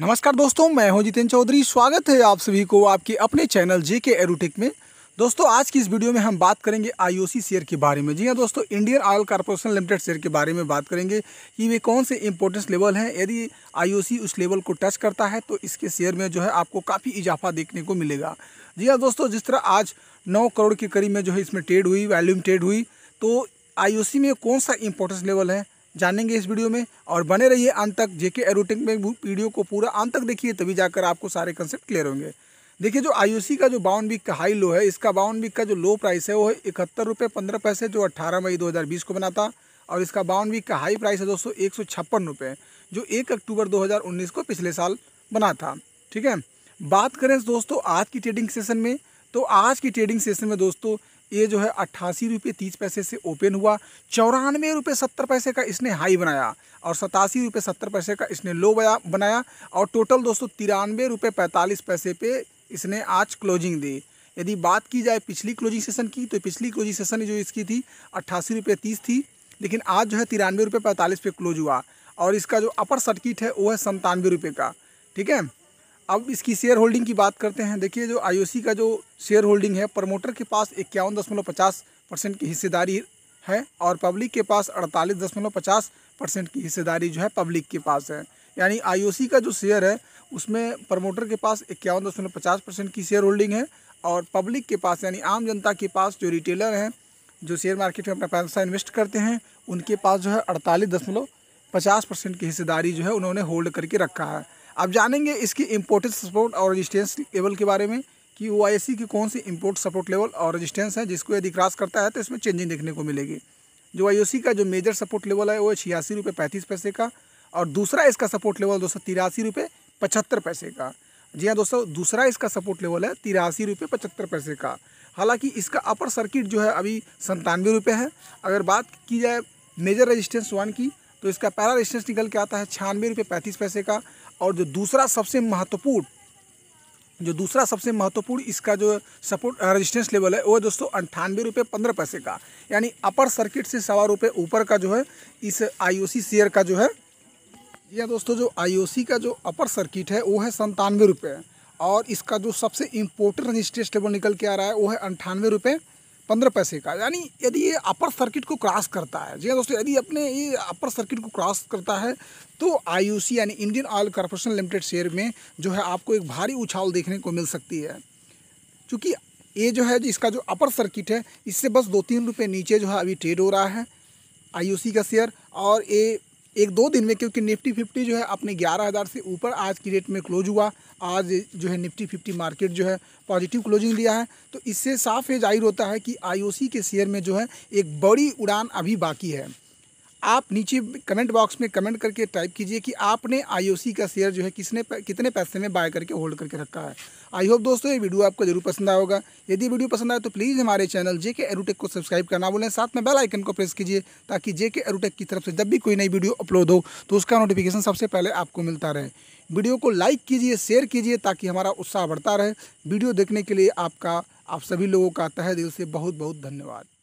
नमस्कार दोस्तों मैं हूं जितेंद्र चौधरी स्वागत है आप सभी को आपके अपने चैनल जे के एरोटेक में दोस्तों आज की इस वीडियो में हम बात करेंगे आईओसी शेयर के बारे में जी हां दोस्तों Indian Oil Corporation Limited share के बारे में बात करेंगे कि वे कौन से इंपॉर्टेंस लेवल हैं यदि आईओसी उस लेवल को टच करता है तो इसके शेयर में जो है आपको काफ़ी इजाफा देखने को मिलेगा जी हाँ दोस्तों जिस तरह आज नौ करोड़ के करीब में जो है इसमें ट्रेड हुई वैल्यूम ट्रेड हुई तो आई में कौन सा इंपॉर्टेंस लेवल है जानेंगे इस वीडियो में और बने रहिए अंत तक जेके एरोटिक में वीडियो को पूरा अंत तक देखिए तभी जाकर आपको सारे कंसेप्ट क्लियर होंगे देखिए जो आई का जो बावन बिक का हाई लो है इसका बावन वीक का जो लो प्राइस है वो है इकहत्तर रुपये पंद्रह पैसे जो अट्ठारह मई 2020 को बना था और इसका बावन बिक का हाई प्राइस है दोस्तों एक सौ छप्पन रुपये जो एक अक्टूबर 2019 को पिछले साल बना था ठीक है बात करें दोस्तों आज की ट्रेडिंग सेशन में तो आज की ट्रेडिंग सेशन में दोस्तों ये जो है अट्ठासी रुपये तीस पैसे से ओपन हुआ चौरानवे रुपये सत्तर पैसे का इसने हाई बनाया और सतासी रुपये सत्तर पैसे का इसने लो बनाया और टोटल दोस्तों तिरानवे रुपये पैंतालीस पैसे पे इसने आज क्लोजिंग दी यदि बात की जाए पिछली क्लोजिंग सेशन की तो पिछली क्लोजिंग सेशन जो इसकी थी अट्ठासी रुपये तीस थी लेकिन आज जो है तिरानवे रुपये पैंतालीस पे क्लोज हुआ और इसका जो अपर सर्किट है वो है संतानवे रुपये का ठीक है अब इसकी शेयर होल्डिंग की बात करते हैं देखिए जो आईओसी का जो शेयर होल्डिंग है प्रमोटर के पास इक्यावन दशमलव पचास परसेंट की हिस्सेदारी है और पब्लिक के पास अड़तालीस दशमलव पचास परसेंट की हिस्सेदारी जो है पब्लिक के पास है यानी आईओसी का जो शेयर है उसमें प्रमोटर के पास इक्यावन दशमलव पचास परसेंट की शेयर होल्डिंग है और पब्लिक के पास यानी आम जनता के पास जो रिटेलर हैं जो शेयर मार्केट में अपना पैसा इन्वेस्ट करते हैं उनके पास जो है अड़तालीस दशमलव पचास परसेंट की हिस्सेदारी जो है उन्होंने होल्ड करके रखा है अब जानेंगे इसकी इम्पोर्टेंस सपोर्ट और रजिस्टेंस लेवल के बारे में कि ओ आई की कौन सी इम्पोर्ट सपोर्ट लेवल और रजिस्टेंस है जिसको यदि क्रॉस करता है तो इसमें चेंजिंग देखने को मिलेगी जो आई का जो मेजर सपोर्ट लेवल है वो छियासी रुपये पैंतीस पैसे का और दूसरा इसका सपोर्ट लेवल दोस्तों तिरासी रुपये पचहत्तर पैसे का जी हाँ दोस्तों दूसरा इसका सपोर्ट लेवल है तिरासी रुपये पचहत्तर पैसे का हालांकि इसका अपर सर्किट जो है अभी संतानवे रुपये है अगर बात की जाए मेजर रजिस्टेंस वन की तो इसका पहला रजिस्टेंस निकल के आता है छियानवे रुपये पैंतीस पैसे का और जो दूसरा सबसे महत्वपूर्ण जो दूसरा सबसे महत्वपूर्ण इसका जो सपोर्ट रेजिस्टेंस लेवल है वो दोस्तों अंठानवे रुपये पंद्रह पैसे का यानी अपर सर्किट से सवा रुपये ऊपर का जो है इस आईओसी शेयर का जो है या दोस्तों जो आईओसी का जो अपर सर्किट है वो है संतानवे रुपये और इसका जो सबसे इम्पोर्टेंट रजिस्ट्रेंस लेवल निकल के आ रहा है वो है अंठानवे रुपये पंद्रह पैसे का यानी यदि ये अपर सर्किट को क्रॉस करता है जी हाँ दोस्तों यदि अपने ये अपर सर्किट को क्रॉस करता है तो आईयूसी यानी Indian Oil Corporation Limited share में जो है आपको एक भारी उछाल देखने को मिल सकती है क्योंकि ये जो है जो इसका जो अपर सर्किट है इससे बस दो तीन रुपये नीचे जो है अभी ट्रेड हो रहा है आई का शेयर और ये एक दो दिन में क्योंकि निफ्टी फिफ्टी जो है अपने ग्यारह हज़ार से ऊपर आज की रेट में क्लोज हुआ आज जो है निफ्टी फिफ्टी मार्केट जो है पॉजिटिव क्लोजिंग दिया है तो इससे साफ ये जाहिर होता है कि आईओसी के शेयर में जो है एक बड़ी उड़ान अभी बाकी है आप नीचे कमेंट बॉक्स में कमेंट करके टाइप कीजिए कि आपने आईओसी का शेयर जो है किसने कितने पैसे में बाय करके होल्ड करके रखा है आई होप दोस्तों ये वीडियो आपको जरूर पसंद आएगा यदि वीडियो पसंद आए तो प्लीज़ हमारे चैनल जे के एरोटेक को सब्सक्राइब करना बोलें साथ में बेल आइकन को प्रेस कीजिए ताकि जे के एरोटेक की तरफ से जब भी कोई नई वीडियो अपलोड हो तो उसका नोटिफिकेशन सबसे पहले आपको मिलता रहे वीडियो को लाइक कीजिए शेयर कीजिए ताकि हमारा उत्साह बढ़ता रहे वीडियो देखने के लिए आपका आप सभी लोगों का तह दिल से बहुत बहुत धन्यवाद